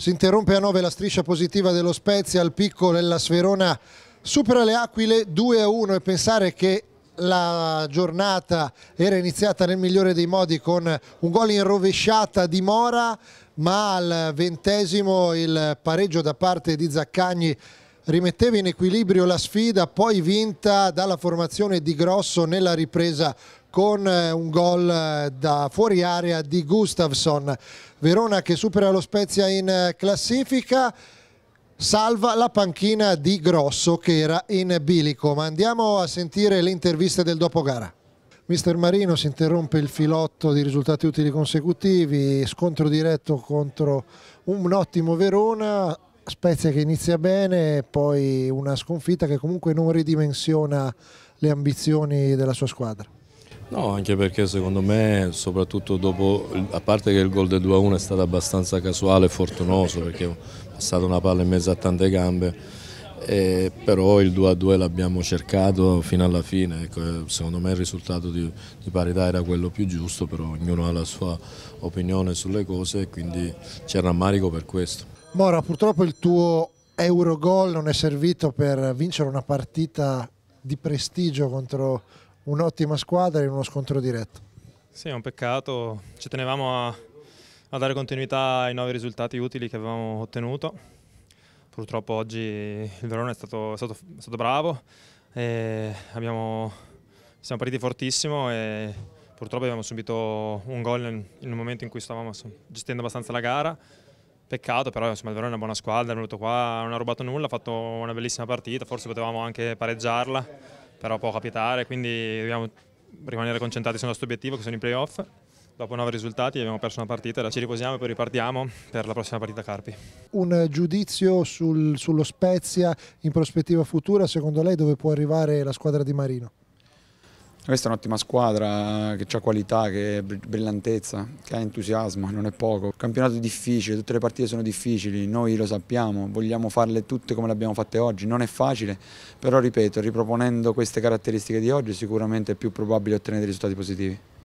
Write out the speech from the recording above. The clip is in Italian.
Si interrompe a 9 la striscia positiva dello Spezia, al picco e la Sverona supera le Aquile 2-1 e pensare che la giornata era iniziata nel migliore dei modi con un gol in rovesciata di Mora ma al ventesimo il pareggio da parte di Zaccagni rimetteva in equilibrio la sfida poi vinta dalla formazione di Grosso nella ripresa con eh, un gol eh, da fuori area di Gustafsson. Verona che supera lo Spezia in eh, classifica salva la panchina di Grosso che era in bilico. Ma andiamo a sentire le interviste del dopogara. Mister Marino si interrompe il filotto di risultati utili consecutivi, scontro diretto contro un ottimo Verona, Spezia che inizia bene, poi una sconfitta che comunque non ridimensiona le ambizioni della sua squadra. No, anche perché secondo me, soprattutto dopo, a parte che il gol del 2-1 è stato abbastanza casuale e fortunoso perché è passata una palla in mezzo a tante gambe, eh, però il 2-2 l'abbiamo cercato fino alla fine, ecco, secondo me il risultato di, di, parità era quello più giusto, però ognuno ha la sua opinione sulle cose e quindi c'è rammarico per questo. Mora, purtroppo il tuo Eurogol non è servito per vincere una partita di prestigio contro un'ottima squadra in uno scontro diretto. Sì, è un peccato, ci tenevamo a, a dare continuità ai nuovi risultati utili che avevamo ottenuto. Purtroppo oggi il Verona è stato, è stato, è stato bravo, abbiamo, siamo partiti fortissimo e purtroppo abbiamo subito un gol in, in un momento in cui stavamo gestendo abbastanza la gara. Peccato, però insomma, il Verona è una buona squadra, è venuto qua, non ha rubato nulla, ha fatto una bellissima partita, forse potevamo anche pareggiarla però può capitare, quindi dobbiamo rimanere concentrati sul nostro obiettivo che sono i playoff. Dopo nove risultati abbiamo perso una partita, ci riposiamo e poi ripartiamo per la prossima partita Carpi. Un giudizio sul, sullo Spezia in prospettiva futura, secondo lei dove può arrivare la squadra di Marino? Questa è un'ottima squadra che ha qualità, che ha brillantezza, che ha entusiasmo, non è poco. Il campionato è difficile, tutte le partite sono difficili, noi lo sappiamo, vogliamo farle tutte come le abbiamo fatte oggi, non è facile, però ripeto, riproponendo queste caratteristiche di oggi sicuramente è più probabile ottenere risultati positivi.